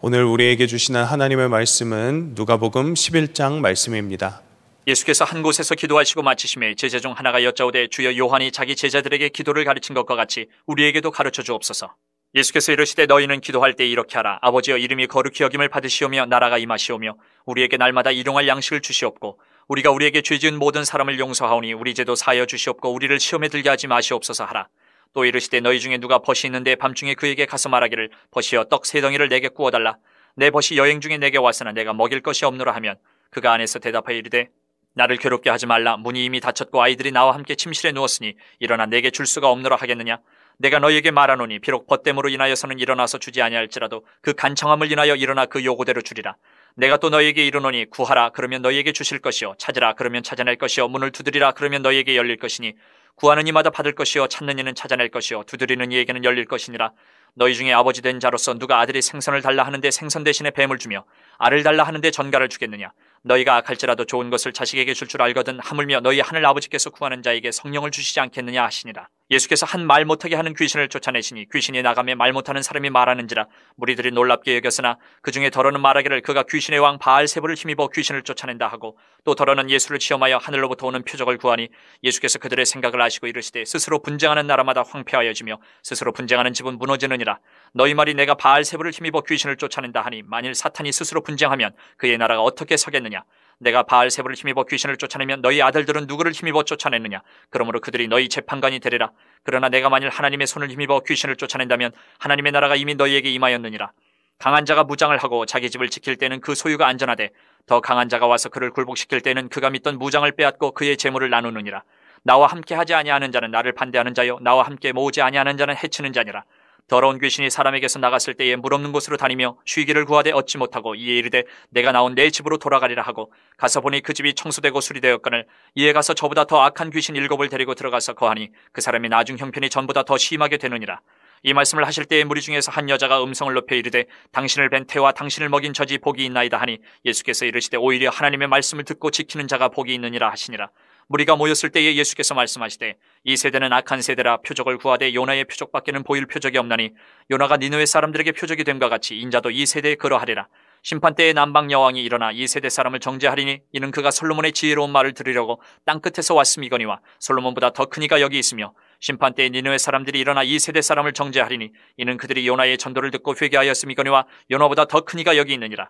오늘 우리에게 주시는 하나님의 말씀은 누가복음 11장 말씀입니다. 예수께서 한 곳에서 기도하시고 마치심에 제자 중 하나가 여짜오되 주여 요한이 자기 제자들에게 기도를 가르친 것과 같이 우리에게도 가르쳐 주옵소서. 예수께서 이르시되 너희는 기도할 때 이렇게 하라 아버지여 이름이 거룩히 여김을 받으시오며 나라가 임하시오며 우리에게 날마다 일용할 양식을 주시옵고 우리가 우리에게 죄 지은 모든 사람을 용서하오니 우리 죄도 사여 주시옵고 우리를 시험에 들게 하지 마시옵소서 하라 또 이르시되 너희 중에 누가 벗이 있는데 밤중에 그에게 가서 말하기를 벗이여 떡 세 덩이를 내게 구워달라 내 벗이 여행 중에 내게 와서는 내가 먹일 것이 없노라 하면 그가 안에서 대답하여 이르되 나를 괴롭게 하지 말라 문이 이미 닫혔고 아이들이 나와 함께 침실에 누웠으니 일어나 내게 줄 수가 없노라 하겠느냐 내가 너희에게 말하노니 비록 벗됨으로 인하여서는 일어나서 주지 아니할지라도 그 간청함을 인하여 일어나 그 요구대로 주리라 내가 또 너희에게 이르노니 구하라 그러면 너희에게 주실 것이요 찾으라 그러면 찾아낼 것이요 문을 두드리라 그러면 너희에게 열릴 것이니 구하는 이마다 받을 것이요 찾는 이는 찾아낼 것이요 두드리는 이에게는 열릴 것이니라 너희 중에 아버지 된 자로서 누가 아들이 생선을 달라 하는데 생선 대신에 뱀을 주며 알을 달라 하는데 전가를 주겠느냐 너희가 갈지라도 좋은 것을 자식에게 줄줄 줄 알거든 하물며 너희 하늘 아버지께서 구하는 자에게 성령을 주시지 않겠느냐 하시니라 예수께서 한 말 못하게 하는 귀신을 쫓아내시니 귀신이 나가며 말 못하는 사람이 말하는지라 무리들이 놀랍게 여겼으나 그 중에 더러는 말하기를 그가 귀신의 왕 바알세부를 힘입어 귀신을 쫓아낸다 하고 또 더러는 예수를 시험하여 하늘로부터 오는 표적을 구하니 예수께서 그들의 생각을 아시고 이르시되 스스로 분쟁하는 나라마다 황폐하여지며 스스로 분쟁하는 집은 무너지느니라 너희 말이 내가 바알세부를 힘입어 귀신을 쫓아낸다 하니 만일 사탄이 스스로 분쟁하면 그의 나라가 어떻게 서겠느냐? 내가 바알세불을 힘입어 귀신을 쫓아내면 너희 아들들은 누구를 힘입어 쫓아내느냐? 그러므로 그들이 너희 재판관이 되리라. 그러나 내가 만일 하나님의 손을 힘입어 귀신을 쫓아낸다면 하나님의 나라가 이미 너희에게 임하였느니라. 강한 자가 무장을 하고 자기 집을 지킬 때는 그 소유가 안전하되 더 강한 자가 와서 그를 굴복시킬 때는 그가 믿던 무장을 빼앗고 그의 재물을 나누느니라. 나와 함께 하지 아니하는 자는 나를 반대하는 자요 나와 함께 모으지 아니하는 자는 해치는 자니라. 더러운 귀신이 사람에게서 나갔을 때에 물 없는 곳으로 다니며 쉬기를 구하되 얻지 못하고 이에 이르되 내가 나온 내 집으로 돌아가리라 하고 가서 보니 그 집이 청소되고 수리되었거늘 이에 가서 저보다 더 악한 귀신 일곱을 데리고 들어가서 거하니 그 사람이 나중 형편이 전보다 더 심하게 되느니라 이 말씀을 하실 때에 무리 중에서 한 여자가 음성을 높여 이르되 당신을 뵌 태와 당신을 먹인 저지 복이 있나이다 하니 예수께서 이르시되 오히려 하나님의 말씀을 듣고 지키는 자가 복이 있느니라 하시니라 무리가 모였을 때에 예수께서 말씀하시되 이 세대는 악한 세대라 표적을 구하되 요나의 표적밖에는 보일 표적이 없나니 요나가 니누의 사람들에게 표적이 됨과 같이 인자도 이 세대에 그러하리라 심판 때에 남방 여왕이 일어나 이 세대 사람을 정죄하리니 이는 그가 솔로몬의 지혜로운 말을 들으려고 땅 끝에서 왔음이거니와 솔로몬보다 더 큰 이가 여기 있으며 심판 때에 니누의 사람들이 일어나 이 세대 사람을 정죄하리니 이는 그들이 요나의 전도를 듣고 회개하였음이거니와 요나보다 더 큰 이가 여기 있느니라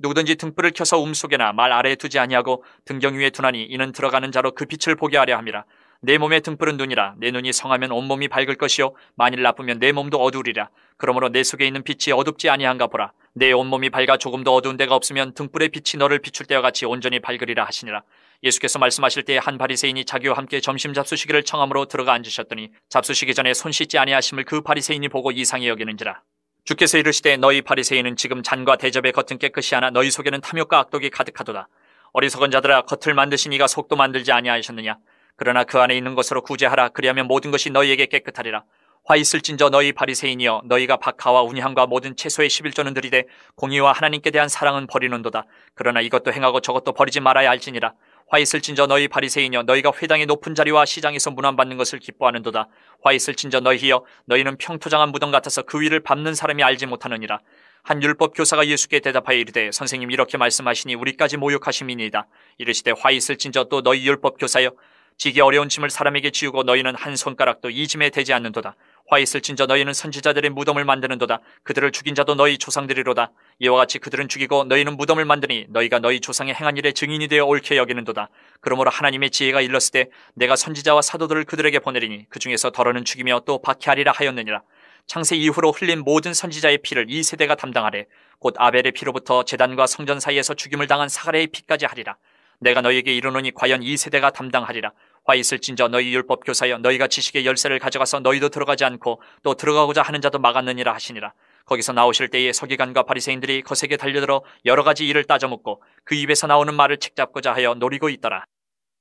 누구든지 등불을 켜서 음속에나 말 아래에 두지 아니하고 등경 위에 두나니 이는 들어가는 자로 그 빛을 보게 하려 함이라. 내 몸의 등불은 눈이라 내 눈이 성하면 온몸이 밝을 것이요 만일 나쁘면 내 몸도 어두우리라. 그러므로 내 속에 있는 빛이 어둡지 아니한가 보라. 내 온몸이 밝아 조금도 어두운 데가 없으면 등불의 빛이 너를 비출 때와 같이 온전히 밝으리라 하시니라. 예수께서 말씀하실 때에 한 바리새인이 자기와 함께 점심 잡수시기를 청함으로 들어가 앉으셨더니 잡수시기 전에 손 씻지 아니하심을 그 바리새인이 보고 이상히 여기는지라. 주께서 이르시되 너희 바리새인은 지금 잔과 대접의 겉은 깨끗이 하나 너희 속에는 탐욕과 악독이 가득하도다. 어리석은 자들아 겉을 만드신 이가 속도 만들지 아니하셨느냐. 그러나 그 안에 있는 것으로 구제하라. 그리하면 모든 것이 너희에게 깨끗하리라. 화 있을진저 너희 바리새인이여 너희가 박하와 운향과 모든 채소의 11조는 들이되 공의와 하나님께 대한 사랑은 버리는도다. 그러나 이것도 행하고 저것도 버리지 말아야 할지니라. 화 있을진저 너희 바리새인여 이 너희가 회당의 높은 자리와 시장에서 문안받는 것을 기뻐하는도다. 화 있을진저 너희여 너희는 평토장한 무덤 같아서 그 위를 밟는 사람이 알지 못하느니라. 한 율법 교사가 예수께 대답하여 이르되 선생님 이렇게 말씀하시니 우리까지 모욕하심이니이다. 이르시되 화 있을진저 또 너희 율법 교사여 지기 어려운 짐을 사람에게 지우고 너희는 한 손가락도 이 짐에 대지 않는도다. 화 있을진저 너희는 선지자들의 무덤을 만드는도다. 그들을 죽인 자도 너희 조상들이로다. 이와 같이 그들은 죽이고 너희는 무덤을 만드니 너희가 너희 조상의 행한 일의 증인이 되어 옳게 여기는도다. 그러므로 하나님의 지혜가 일렀을 때 내가 선지자와 사도들을 그들에게 보내리니 그 중에서 더러는 죽이며 또 박해하리라 하였느니라. 창세 이후로 흘린 모든 선지자의 피를 이 세대가 담당하래. 곧 아벨의 피로부터 재단과 성전 사이에서 죽임을 당한 사가랴의 피까지 하리라. 내가 너에게 희 이르노니 과연 이 세대가 담당하리라. 나 있을진저 너희 율법 교사여 너희가 지식의 열쇠를 가져가서 너희도 들어가지 않고 또 들어가고자 하는 자도 막았느니라 하시니라. 거기서 나오실 때에 서기관과 바리새인들이 거세게 달려들어 여러 가지 일을 따져묻고 그 입에서 나오는 말을 책잡고자 하여 노리고 있더라.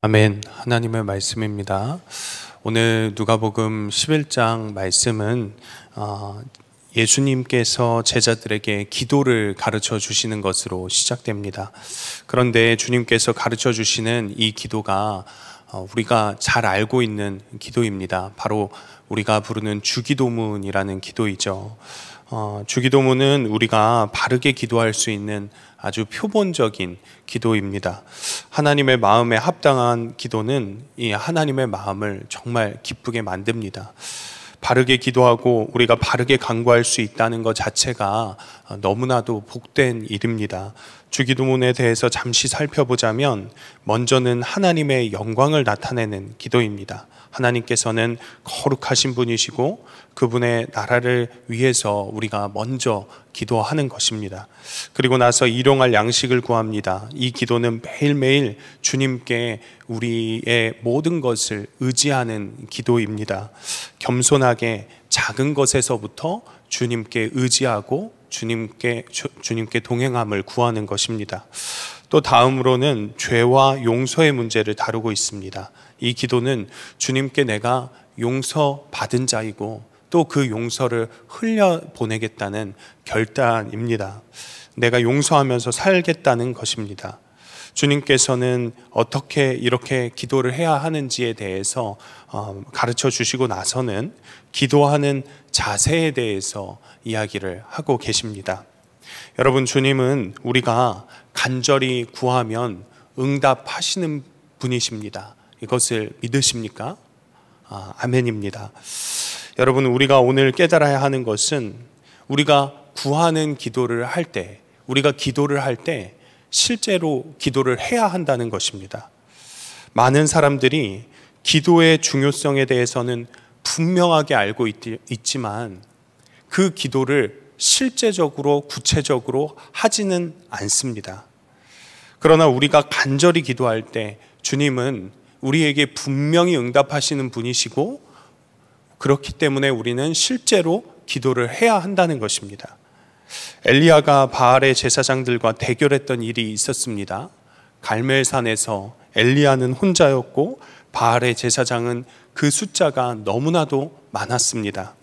아멘. 하나님의 말씀입니다. 오늘 누가복음 11장 말씀은 어, 예수님께서 제자들에게 기도를 가르쳐 주시는 것으로 시작됩니다. 그런데 주님께서 가르쳐 주시는 이 기도가 어, 우리가 잘 알고 있는 기도입니다. 바로 우리가 부르는 주기도문이라는 기도이죠. 어, 주기도문은 우리가 바르게 기도할 수 있는 아주 표본적인 기도입니다. 하나님의 마음에 합당한 기도는 이 하나님의 마음을 정말 기쁘게 만듭니다. 바르게 기도하고 우리가 바르게 간구할 수 있다는 것 자체가 너무나도 복된 일입니다. 주기도문에 대해서 잠시 살펴보자면 먼저는 하나님의 영광을 나타내는 기도입니다. 하나님께서는 거룩하신 분이시고 그분의 나라를 위해서 우리가 먼저 기도하는 것입니다. 그리고 나서 일용할 양식을 구합니다. 이 기도는 매일매일 주님께 우리의 모든 것을 의지하는 기도입니다. 겸손하게 작은 것에서부터 주님께 의지하고 주님께 주, 님께 동행함을 구하는 것입니다. 또 다음으로는 죄와 용서의 문제를 다루고 있습니다. 이 기도는 주님께 내가 용서 받은 자이고 또그 용서를 흘려 보내겠다는 결단입니다. 내가 용서하면서 살겠다는 것입니다. 주님께서는 어떻게 이렇게 기도를 해야 하는지에 대해서 어, 가르쳐 주시고 나서는 기도하는 자세에 대해서 이야기를 하고 계십니다. 여러분, 주님은 우리가 간절히 구하면 응답하시는 분이십니다. 이것을 믿으십니까? 아, 아멘입니다. 여러분 우리가 오늘 깨달아야 하는 것은 우리가 구하는 기도를 할 때, 우리가 기도를 할 때 실제로 기도를 해야 한다는 것입니다. 많은 사람들이 기도의 중요성에 대해서는 분명하게 알고 있, 지만그 기도를 실제적으로 구체적으로 하지는 않습니다. 그러나 우리가 간절히 기도할 때 주님은 우리에게 분명히 응답하시는 분이시고 그렇기 때문에 우리는 실제로 기도를 해야 한다는 것입니다. 엘리야가 바알의 제사장들과 대결했던 일이 있었습니다. 갈멜산에서 엘리야는 혼자였고 바알의 제사장은 그 숫자가 너무나도 많았습니다.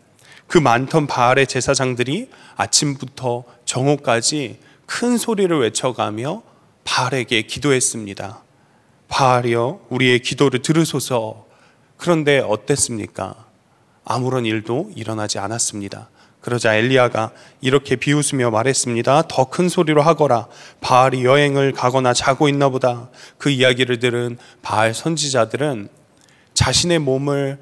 그 많던 바알의 제사장들이 아침부터 정오까지 큰 소리를 외쳐가며 바알에게 기도했습니다. 바알이여 우리의 기도를 들으소서. 그런데 어땠습니까? 아무런 일도 일어나지 않았습니다. 그러자 엘리야가 이렇게 비웃으며 말했습니다. 더 큰 소리로 하거라. 바알이 여행을 가거나 자고 있나 보다. 그 이야기를 들은 바알 선지자들은 자신의 몸을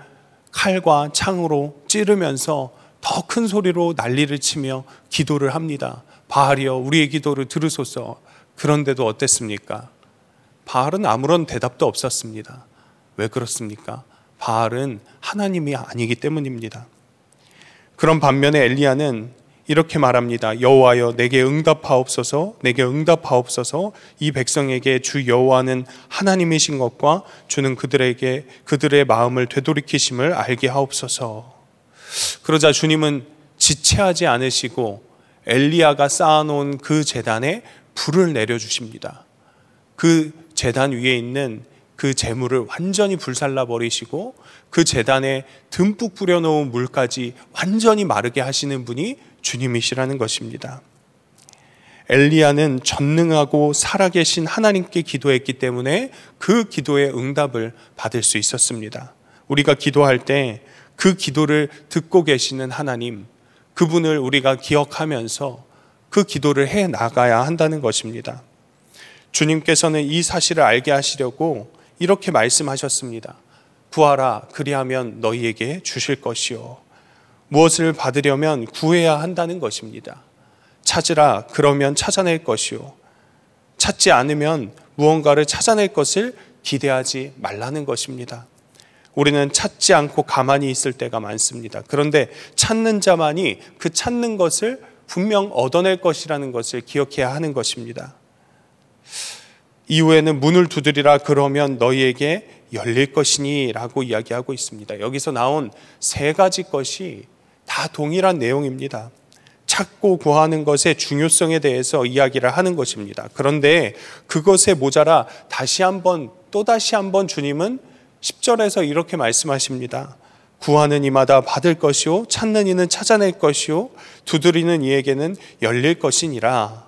칼과 창으로 찌르면서 더 큰 소리로 난리를 치며 기도를 합니다. 바알이여 우리의 기도를 들으소서. 그런데도 어땠습니까? 바알은 아무런 대답도 없었습니다. 왜 그렇습니까? 바알은 하나님이 아니기 때문입니다. 그런 반면에 엘리야는 이렇게 말합니다. 여호와여 내게 응답하옵소서 내게 응답하옵소서 이 백성에게 주 여호와는 하나님이신 것과 주는 그들에게 그들의 마음을 되돌이키심을 알게 하옵소서. 그러자 주님은 지체하지 않으시고 엘리야가 쌓아놓은 그 재단에 불을 내려 주십니다. 그 재단 위에 있는 그 재물을 완전히 불살라 버리시고 그 재단에 듬뿍 뿌려놓은 물까지 완전히 마르게 하시는 분이 주님이시라는 것입니다. 엘리야는 전능하고 살아계신 하나님께 기도했기 때문에 그 기도의 응답을 받을 수 있었습니다. 우리가 기도할 때 그 기도를 듣고 계시는 하나님, 그분을 우리가 기억하면서 그 기도를 해 나가야 한다는 것입니다. 주님께서는 이 사실을 알게 하시려고 이렇게 말씀하셨습니다. 구하라 그리하면 너희에게 주실 것이요 무엇을 받으려면 구해야 한다는 것입니다. 찾으라 그러면 찾아낼 것이요 찾지 않으면 무언가를 찾아낼 것을 기대하지 말라는 것입니다. 우리는 찾지 않고 가만히 있을 때가 많습니다. 그런데 찾는 자만이 그 찾는 것을 분명 얻어낼 것이라는 것을 기억해야 하는 것입니다. 이후에는 문을 두드리라 그러면 너희에게 열릴 것이니라고 이야기하고 있습니다. 여기서 나온 세 가지 것이 다 동일한 내용입니다. 찾고 구하는 것의 중요성에 대해서 이야기를 하는 것입니다. 그런데 그것에 모자라 다시 한번 또 다시 한번 주님은 10절에서 이렇게 말씀하십니다. 구하는 이마다 받을 것이요 찾는 이는 찾아낼 것이요 두드리는 이에게는 열릴 것이니라.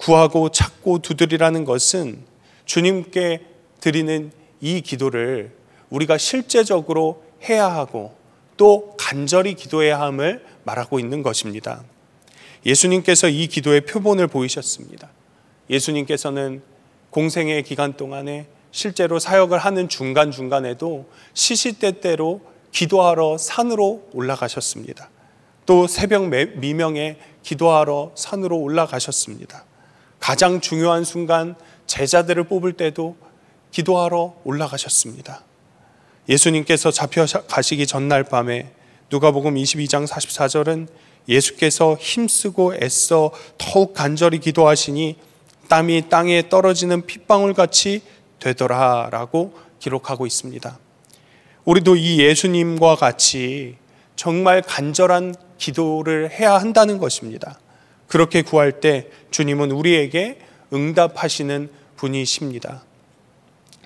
구하고 찾고 두드리라는 것은 주님께 드리는 이 기도를 우리가 실제적으로 해야 하고 또 간절히 기도해야 함을 말하고 있는 것입니다. 예수님께서 이 기도의 표본을 보이셨습니다. 예수님께서는 공생의 기간 동안에 실제로 사역을 하는 중간중간에도 시시때때로 기도하러 산으로 올라가셨습니다. 또 새벽 미명에 기도하러 산으로 올라가셨습니다. 가장 중요한 순간 제자들을 뽑을 때도 기도하러 올라가셨습니다. 예수님께서 잡혀가시기 전날 밤에 누가복음 22장 44절은 예수께서 힘쓰고 애써 더욱 간절히 기도하시니 땀이 땅에 떨어지는 핏방울 같이 되더라라고 기록하고 있습니다. 우리도 이 예수님과 같이 정말 간절한 기도를 해야 한다는 것입니다. 그렇게 구할 때 주님은 우리에게 응답하시는 분이십니다.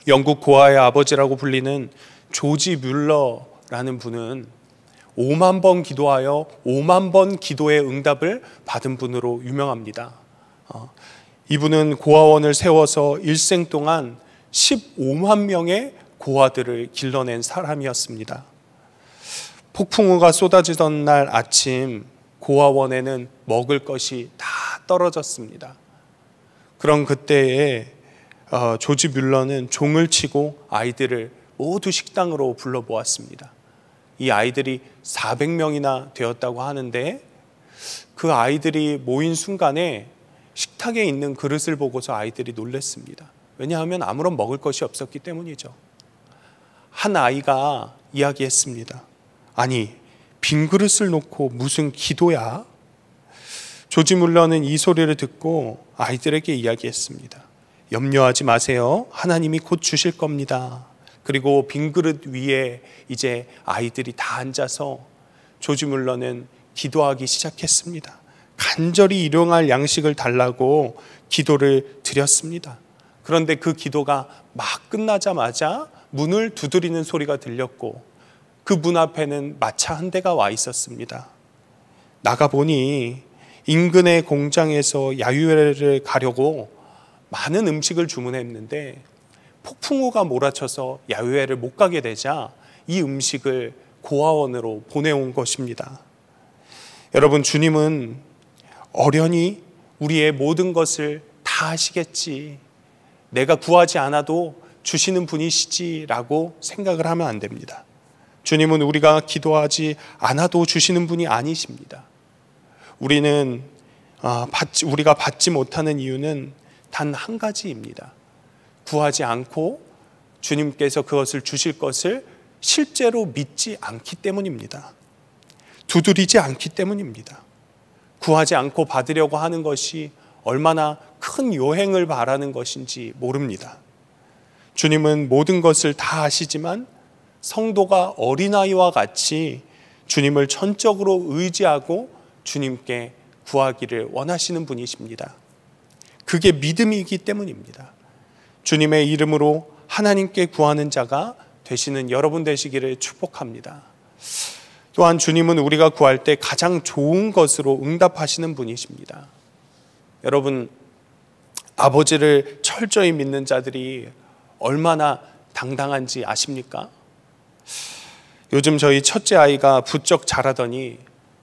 영국 고아의 아버지라고 불리는 조지 뮬러라는 분은 5만 번 기도하여 5만 번 기도의 응답을 받은 분으로 유명합니다. 어, 이분은 고아원을 세워서 일생 동안 15만 명의 고아들을 길러낸 사람이었습니다. 폭풍우가 쏟아지던 날 아침 고아원에는 먹을 것이 다 떨어졌습니다. 그런 그때에 어, 조지 뮬러는 종을 치고 아이들을 모두 식당으로 불러 모았습니다. 이 아이들이 400명이나 되었다고 하는데 그 아이들이 모인 순간에 식탁에 있는 그릇을 보고서 아이들이 놀랬습니다. 왜냐하면 아무런 먹을 것이 없었기 때문이죠. 한 아이가 이야기했습니다. 아니, 빈 그릇을 놓고 무슨 기도야? 조지 물러는 이 소리를 듣고 아이들에게 이야기했습니다. 염려하지 마세요. 하나님이 곧 주실 겁니다. 그리고 빈 그릇 위에 이제 아이들이 다 앉아서 조지 물러는 기도하기 시작했습니다. 간절히 일용할 양식을 달라고 기도를 드렸습니다. 그런데 그 기도가 막 끝나자마자 문을 두드리는 소리가 들렸고 그문 앞에는 마차 한 대가 와 있었습니다. 나가보니 인근의 공장에서 야유회를 가려고 많은 음식을 주문했는데 폭풍우가 몰아쳐서 야유회를 못 가게 되자 이 음식을 고아원으로 보내온 것입니다. 여러분, 주님은 어련히 우리의 모든 것을 다 하시겠지. 내가 구하지 않아도 주시는 분이시지라고 생각을 하면 안 됩니다. 주님은 우리가 기도하지 않아도 주시는 분이 아니십니다. 우리는 아, 받지, 우리가 받지 못하는 이유는 단 한 가지입니다. 구하지 않고 주님께서 그것을 주실 것을 실제로 믿지 않기 때문입니다. 두드리지 않기 때문입니다. 구하지 않고 받으려고 하는 것이 얼마나 큰 요행을 바라는 것인지 모릅니다. 주님은 모든 것을 다 아시지만 성도가 어린아이와 같이 주님을 전적으로 의지하고 주님께 구하기를 원하시는 분이십니다. 그게 믿음이기 때문입니다. 주님의 이름으로 하나님께 구하는 자가 되시는 여러분 되시기를 축복합니다. 또한 주님은 우리가 구할 때 가장 좋은 것으로 응답하시는 분이십니다. 여러분, 아버지를 철저히 믿는 자들이 얼마나 당당한지 아십니까? 요즘 저희 첫째 아이가 부쩍 자라더니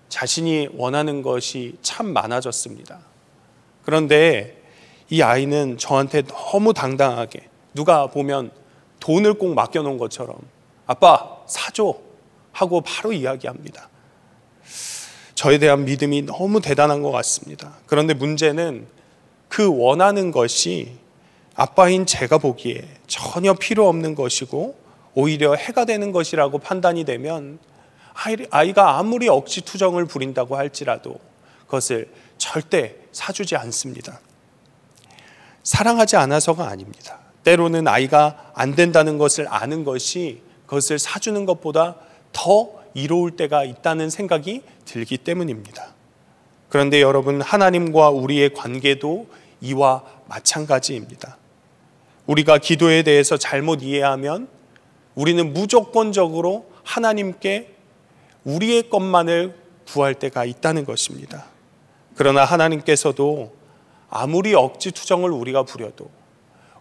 자신이 원하는 것이 참 많아졌습니다. 그런데 이 아이는 저한테 너무 당당하게 누가 보면 돈을 꼭 맡겨놓은 것처럼 아빠 사줘 하고 바로 이야기합니다. 저에 대한 믿음이 너무 대단한 것 같습니다. 그런데 문제는 그 원하는 것이 아빠인 제가 보기에 전혀 필요 없는 것이고 오히려 해가 되는 것이라고 판단이 되면 아이가 아무리 억지 투정을 부린다고 할지라도 그것을 절대 사주지 않습니다. 사랑하지 않아서가 아닙니다. 때로는 아이가 안 된다는 것을 아는 것이 그것을 사주는 것보다 더 이로울 때가 있다는 생각이 들기 때문입니다. 그런데 여러분, 하나님과 우리의 관계도 이와 마찬가지입니다. 우리가 기도에 대해서 잘못 이해하면 우리는 무조건적으로 하나님께 우리의 것만을 구할 때가 있다는 것입니다. 그러나 하나님께서도 아무리 억지 투정을 우리가 부려도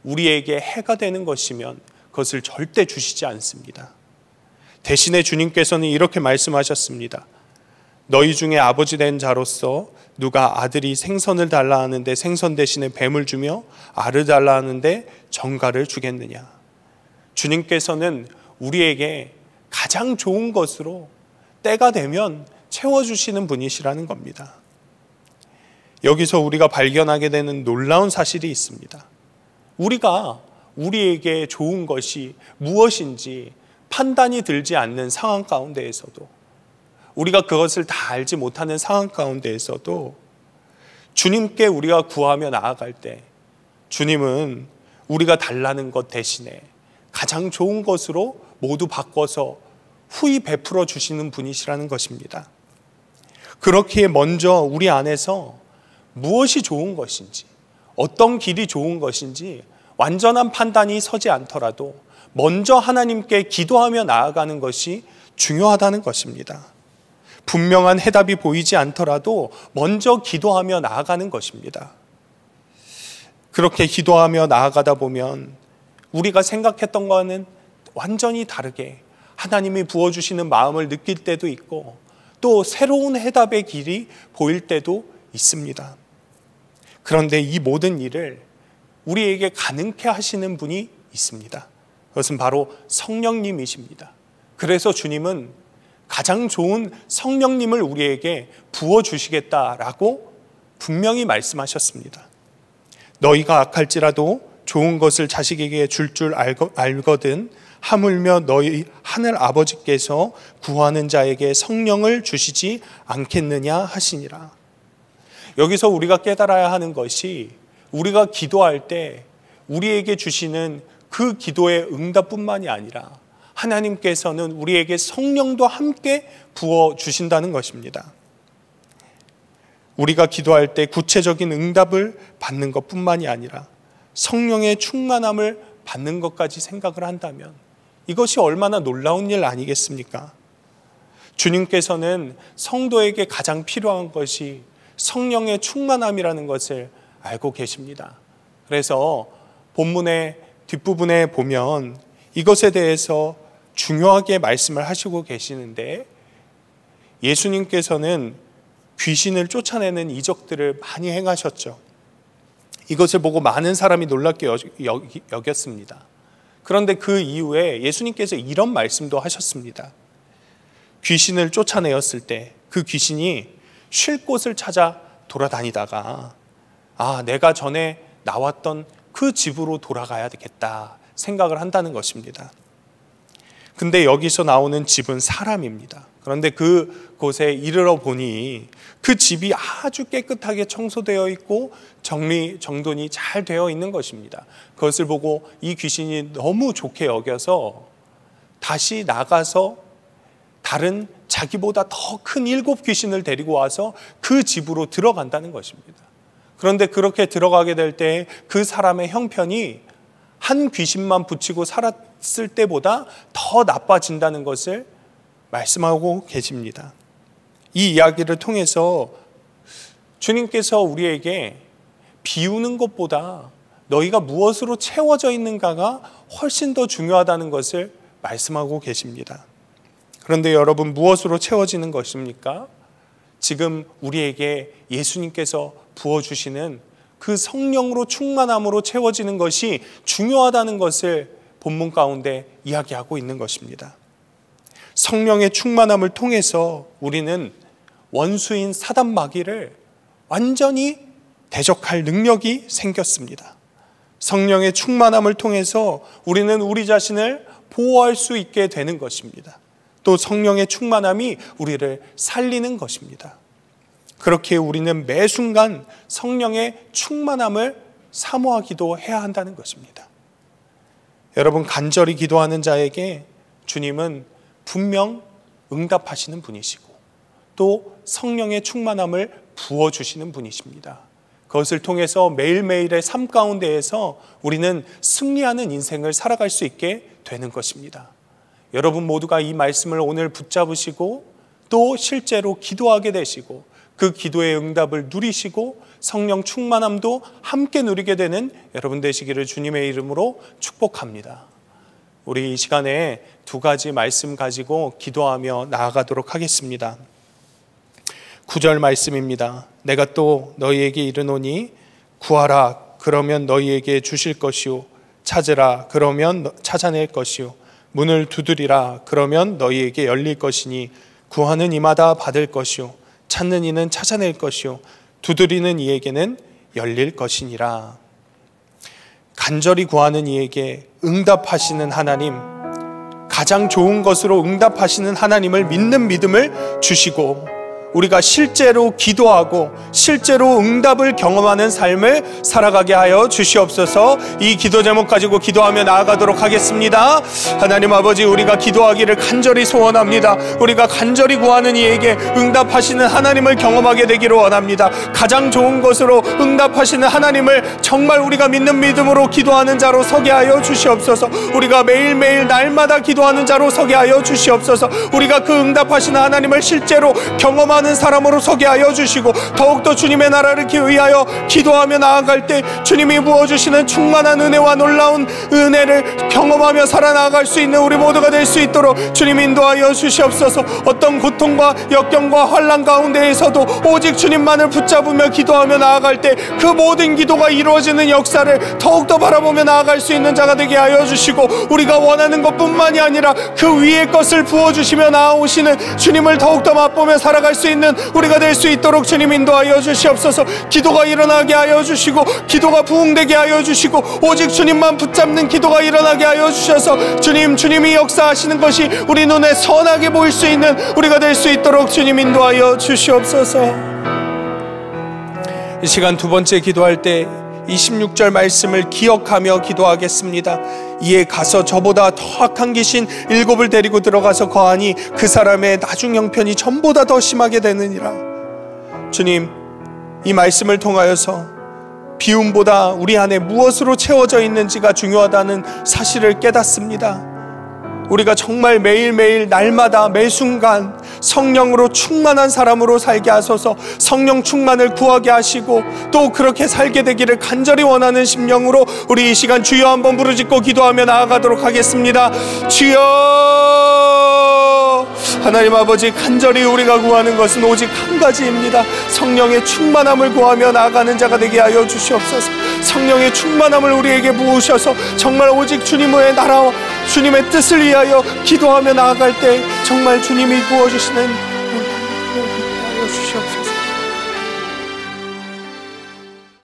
우리에게 해가 되는 것이면 그것을 절대 주시지 않습니다. 대신에 주님께서는 이렇게 말씀하셨습니다. 너희 중에 아버지 된 자로서 누가 아들이 생선을 달라 하는데 생선 대신에 뱀을 주며 알을 달라 하는데 정가를 주겠느냐. 주님께서는 우리에게 가장 좋은 것으로 때가 되면 채워주시는 분이시라는 겁니다. 여기서 우리가 발견하게 되는 놀라운 사실이 있습니다. 우리가 우리에게 좋은 것이 무엇인지 판단이 들지 않는 상황 가운데에서도 우리가 그것을 다 알지 못하는 상황 가운데에서도 주님께 우리가 구하며 나아갈 때 주님은 우리가 달라는 것 대신에 가장 좋은 것으로 모두 바꿔서 후히 베풀어 주시는 분이시라는 것입니다. 그렇기에 먼저 우리 안에서 무엇이 좋은 것인지, 어떤 길이 좋은 것인지 완전한 판단이 서지 않더라도 먼저 하나님께 기도하며 나아가는 것이 중요하다는 것입니다. 분명한 해답이 보이지 않더라도 먼저 기도하며 나아가는 것입니다. 그렇게 기도하며 나아가다 보면 우리가 생각했던 것와는 완전히 다르게 하나님이 부어주시는 마음을 느낄 때도 있고 또 새로운 해답의 길이 보일 때도 있습니다. 그런데 이 모든 일을 우리에게 가능케 하시는 분이 있습니다. 그것은 바로 성령님이십니다. 그래서 주님은 가장 좋은 성령님을 우리에게 부어주시겠다라고 분명히 말씀하셨습니다. 너희가 악할지라도 좋은 것을 자식에게 줄 줄 알거든 하물며 너희 하늘 아버지께서 구하는 자에게 성령을 주시지 않겠느냐 하시니라. 여기서 우리가 깨달아야 하는 것이 우리가 기도할 때 우리에게 주시는 그 기도의 응답뿐만이 아니라 하나님께서는 우리에게 성령도 함께 부어 주신다는 것입니다. 우리가 기도할 때 구체적인 응답을 받는 것뿐만이 아니라 성령의 충만함을 받는 것까지 생각을 한다면 이것이 얼마나 놀라운 일 아니겠습니까? 주님께서는 성도에게 가장 필요한 것이 성령의 충만함이라는 것을 알고 계십니다. 그래서 본문의 뒷부분에 보면 이것에 대해서 중요하게 말씀을 하시고 계시는데 예수님께서는 귀신을 쫓아내는 이적들을 많이 행하셨죠. 이것을 보고 많은 사람이 놀랍게 여겼습니다. 그런데 그 이후에 예수님께서 이런 말씀도 하셨습니다. 귀신을 쫓아내었을 때 그 귀신이 쉴 곳을 찾아 돌아다니다가 아, 내가 전에 나왔던 그 집으로 돌아가야 되겠다 생각을 한다는 것입니다. 근데 여기서 나오는 집은 사람입니다. 그런데 그곳에 이르러 보니 그 집이 아주 깨끗하게 청소되어 있고 정리 정돈이 잘 되어 있는 것입니다. 그것을 보고 이 귀신이 너무 좋게 여겨서 다시 나가서 다른 자기보다 더 큰 일곱 귀신을 데리고 와서 그 집으로 들어간다는 것입니다. 그런데 그렇게 들어가게 될 때 그 사람의 형편이 한 귀신만 붙이고 살았 있을 때보다 더 나빠진다는 것을 말씀하고 계십니다. 이 이야기를 통해서 주님께서 우리에게 비우는 것보다 너희가 무엇으로 채워져 있는가가 훨씬 더 중요하다는 것을 말씀하고 계십니다. 그런데 여러분 무엇으로 채워지는 것입니까? 지금 우리에게 예수님께서 부어주시는 그 성령으로 충만함으로 채워지는 것이 중요하다는 것을 본문 가운데 이야기하고 있는 것입니다. 성령의 충만함을 통해서 우리는 원수인 사단 마귀를 완전히 대적할 능력이 생겼습니다. 성령의 충만함을 통해서 우리는 우리 자신을 보호할 수 있게 되는 것입니다. 또 성령의 충만함이 우리를 살리는 것입니다. 그렇게 우리는 매 순간 성령의 충만함을 사모하기도 해야 한다는 것입니다. 여러분 간절히 기도하는 자에게 주님은 분명 응답하시는 분이시고 또 성령의 충만함을 부어 주시는 분이십니다. 그것을 통해서 매일매일의 삶 가운데에서 우리는 승리하는 인생을 살아갈 수 있게 되는 것입니다. 여러분 모두가 이 말씀을 오늘 붙잡으시고 또 실제로 기도하게 되시고 그 기도의 응답을 누리시고 성령 충만함도 함께 누리게 되는 여러분 되시기를 주님의 이름으로 축복합니다. 우리 이 시간에 두 가지 말씀 가지고 기도하며 나아가도록 하겠습니다. 9절 말씀입니다. 내가 또 너희에게 이르노니 구하라 그러면 너희에게 주실 것이요 찾으라 그러면 찾아낼 것이요 문을 두드리라 그러면 너희에게 열릴 것이니 구하는 이마다 받을 것이요 찾는 이는 찾아낼 것이요 두드리는 이에게는 열릴 것이니라. 간절히 구하는 이에게 응답하시는 하나님, 가장 좋은 것으로 응답하시는 하나님을 믿는 믿음을 주시고 우리가 실제로 기도하고 실제로 응답을 경험하는 삶을 살아가게 하여 주시옵소서 이 기도 제목 가지고 기도하며 나아가도록 하겠습니다. 하나님 아버지 우리가 기도하기를 간절히 소원합니다. 우리가 간절히 구하는 이에게 응답하시는 하나님을 경험하게 되기를 원합니다. 가장 좋은 것으로 응답하시는 하나님을 정말 우리가 믿는 믿음으로 기도하는 자로 서게 하여 주시옵소서 우리가 매일매일 날마다 기도하는 자로 서게 하여 주시옵소서 우리가 그 응답하시는 하나님을 실제로 경험하 사랑하는 사람으로 소개 하여 주시고 더욱더 주님의 나라를 기 위하여 기도하며 나아갈 때 주님이 부어주시는 충만한 은혜와 놀라운 은혜를 경험하며 살아나갈 수 있는 우리 모두가 될 수 있도록 주님 인도하여 주시옵소서 어떤 고통과 역경과 환란 가운데에서도 오직 주님만을 붙잡으며 기도하며 나아갈 때 그 모든 기도가 이루어지는 역사를 더욱더 바라보며 나아갈 수 있는 자가 되게 하여 주시고 우리가 원하는 것뿐만이 아니라 그 위의 것을 부어주시며 나아오시는 주님을 더욱더 맛보며 살아갈 수 있는 우리가 될 수 있도록 주님 인도하여 주시옵소서 기도가 일어나게 하여 주시고 기도가 부흥되게 하여 주시고 오직 주님만 붙잡는 기도가 일어나게 하여 주셔서 주님 주님이 역사하시는 것이 우리 눈에 선하게 보일 수 있는 우리가 될 수 있도록 주님 인도하여 주시옵소서 이 시간 두 번째 기도할 때 26절 말씀을 기억하며 기도하겠습니다. 이에 가서 저보다 더 악한 귀신 일곱을 데리고 들어가서 거하니 그 사람의 나중 형편이 전보다 더 심하게 되느니라. 주님, 이 말씀을 통하여서 비움보다 우리 안에 무엇으로 채워져 있는지가 중요하다는 사실을 깨닫습니다. 우리가 정말 매일매일 날마다 매 순간 성령으로 충만한 사람으로 살게 하소서 성령 충만을 구하게 하시고 또 그렇게 살게 되기를 간절히 원하는 심령으로 우리 이 시간 주여 한번 부르짖고 기도하며 나아가도록 하겠습니다. 주여 하나님 아버지 간절히 우리가 구하는 것은 오직 한 가지입니다. 성령의 충만함을 구하며 나아가는 자가 되게 하여 주시옵소서. 성령의 충만함을 우리에게 부으셔서 정말 오직 주님의 나라와 주님의 뜻을 위하여 기도하며 나아갈 때 정말 주님이 부어주시는 하여 주시옵소서.